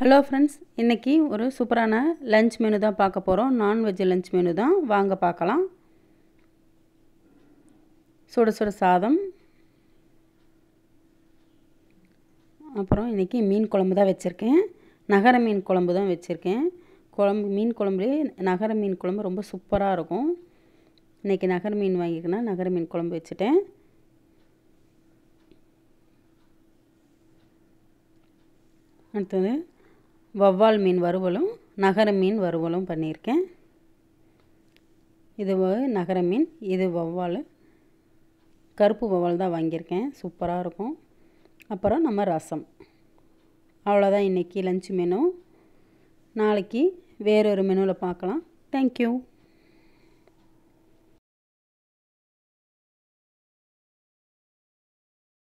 hello friends இன்றைக்கி ஒரு சூப்பரான லஞ்ச் மெனு தான் பார்க்க போகிறோம் நான்வெஜ் லஞ்ச் மெனு தான் வாங்க பார்க்கலாம் சுட சுட சாதம் அப்புறம் இன்றைக்கி மீன் குழம்பு தான் வச்சுருக்கேன் நகர மீன் குழம்பு தான் வச்சுருக்கேன் குழம்பு மீன் குழம்புலேயே நகர மீன் குழம்பு ரொம்ப சூப்பராக இருக்கும் இன்றைக்கி நகர மீன் வாங்கிக்கணும் நகர மீன் குழம்பு வச்சுட்டேன் அடுத்தது வவ்வால் மீன் வறுவலும் நகர மீன் வறுவலும் பண்ணியிருக்கேன் இது நகர மீன் இது வவ்வால் கருப்பு வவ்வால் தான் வாங்கியிருக்கேன் சூப்பராக இருக்கும் அப்புறம் நம்ம ரசம் அவ்வளோதான் இன்றைக்கி லஞ்சு மெனு நாளைக்கு வேறொரு மெனுவில் பார்க்கலாம் தேங்க்யூ